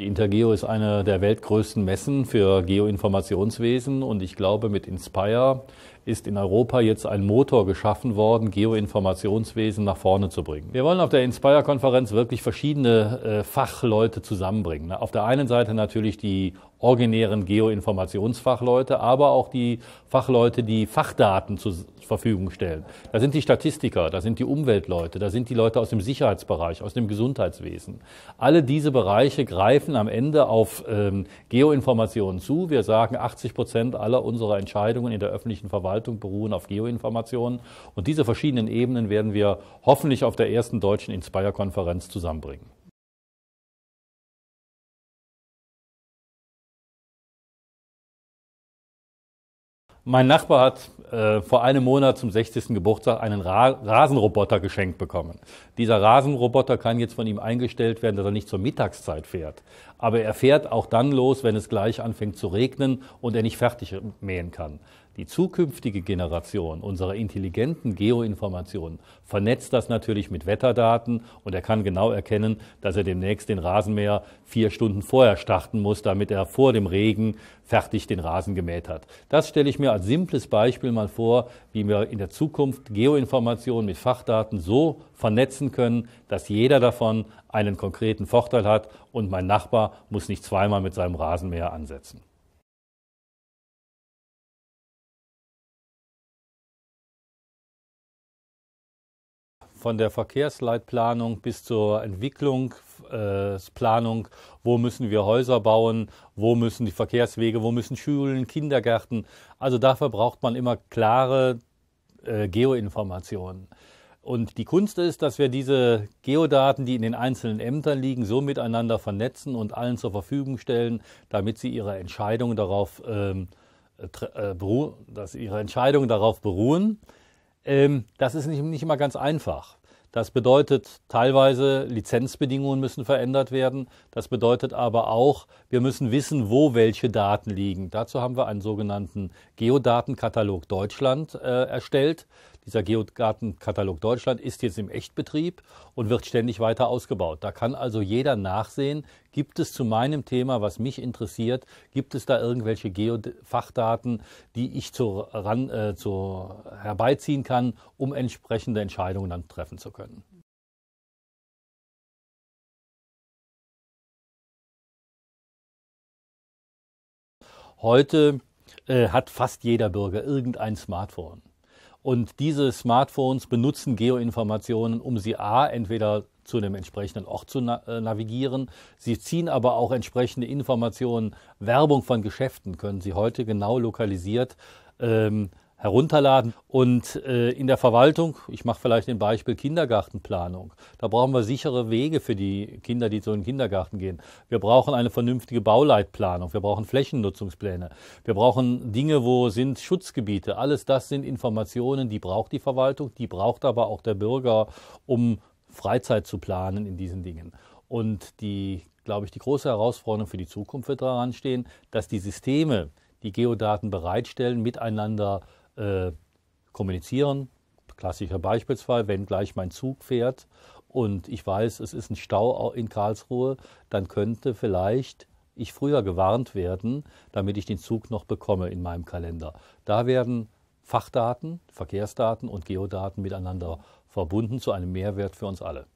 Die Intergeo ist eine der weltgrößten Messen für Geoinformationswesen und ich glaube, mit Inspire ist in Europa jetzt ein Motor geschaffen worden, Geoinformationswesen nach vorne zu bringen. Wir wollen auf der Inspire-Konferenz wirklich verschiedene äh, Fachleute zusammenbringen. Auf der einen Seite natürlich die originären Geoinformationsfachleute, aber auch die Fachleute, die Fachdaten zur Verfügung stellen. Da sind die Statistiker, da sind die Umweltleute, da sind die Leute aus dem Sicherheitsbereich, aus dem Gesundheitswesen. Alle diese Bereiche greifen am Ende auf ähm, Geoinformationen zu. Wir sagen, 80 Prozent aller unserer Entscheidungen in der öffentlichen Verwaltung Verwaltung beruhen auf Geoinformationen. Und diese verschiedenen Ebenen werden wir hoffentlich auf der ersten deutschen Inspire-Konferenz zusammenbringen. Mein Nachbar hat äh, vor einem Monat zum 60. Geburtstag einen Ra Rasenroboter geschenkt bekommen. Dieser Rasenroboter kann jetzt von ihm eingestellt werden, dass er nicht zur Mittagszeit fährt. Aber er fährt auch dann los, wenn es gleich anfängt zu regnen und er nicht fertig mähen kann. Die zukünftige Generation unserer intelligenten Geoinformationen vernetzt das natürlich mit Wetterdaten und er kann genau erkennen, dass er demnächst den Rasenmäher vier Stunden vorher starten muss, damit er vor dem Regen fertig den Rasen gemäht hat. Das stelle ich mir als simples Beispiel mal vor, wie wir in der Zukunft Geoinformationen mit Fachdaten so vernetzen können, dass jeder davon einen konkreten Vorteil hat und mein Nachbar muss nicht zweimal mit seinem Rasenmäher ansetzen. von der Verkehrsleitplanung bis zur Entwicklungsplanung, äh, wo müssen wir Häuser bauen, wo müssen die Verkehrswege, wo müssen Schulen, Kindergärten. Also dafür braucht man immer klare äh, Geoinformationen. Und die Kunst ist, dass wir diese Geodaten, die in den einzelnen Ämtern liegen, so miteinander vernetzen und allen zur Verfügung stellen, damit sie ihre Entscheidungen darauf, ähm, äh, äh beruhen, dass ihre Entscheidungen darauf beruhen. Ähm, das ist nicht, nicht immer ganz einfach. Das bedeutet teilweise, Lizenzbedingungen müssen verändert werden. Das bedeutet aber auch, wir müssen wissen, wo welche Daten liegen. Dazu haben wir einen sogenannten Geodatenkatalog Deutschland äh, erstellt. Dieser Geodatenkatalog Deutschland ist jetzt im Echtbetrieb und wird ständig weiter ausgebaut. Da kann also jeder nachsehen, gibt es zu meinem Thema, was mich interessiert, gibt es da irgendwelche Geofachdaten, die ich zu, ran, äh, zu, herbeiziehen kann, um entsprechende Entscheidungen dann treffen zu können. Heute äh, hat fast jeder Bürger irgendein Smartphone. Und diese Smartphones benutzen Geoinformationen, um sie a, entweder zu einem entsprechenden Ort zu na äh, navigieren. Sie ziehen aber auch entsprechende Informationen. Werbung von Geschäften können Sie heute genau lokalisiert ähm, herunterladen. Und äh, in der Verwaltung, ich mache vielleicht ein Beispiel Kindergartenplanung, da brauchen wir sichere Wege für die Kinder, die zu den Kindergarten gehen. Wir brauchen eine vernünftige Bauleitplanung, wir brauchen Flächennutzungspläne, wir brauchen Dinge, wo sind Schutzgebiete. Alles das sind Informationen, die braucht die Verwaltung, die braucht aber auch der Bürger, um Freizeit zu planen in diesen Dingen. Und die, glaube ich, die große Herausforderung für die Zukunft wird daran stehen, dass die Systeme, die Geodaten bereitstellen, miteinander äh, kommunizieren. Klassischer Beispielsfall, wenn gleich mein Zug fährt und ich weiß, es ist ein Stau in Karlsruhe, dann könnte vielleicht ich früher gewarnt werden, damit ich den Zug noch bekomme in meinem Kalender. Da werden Fachdaten, Verkehrsdaten und Geodaten miteinander verbunden zu einem Mehrwert für uns alle.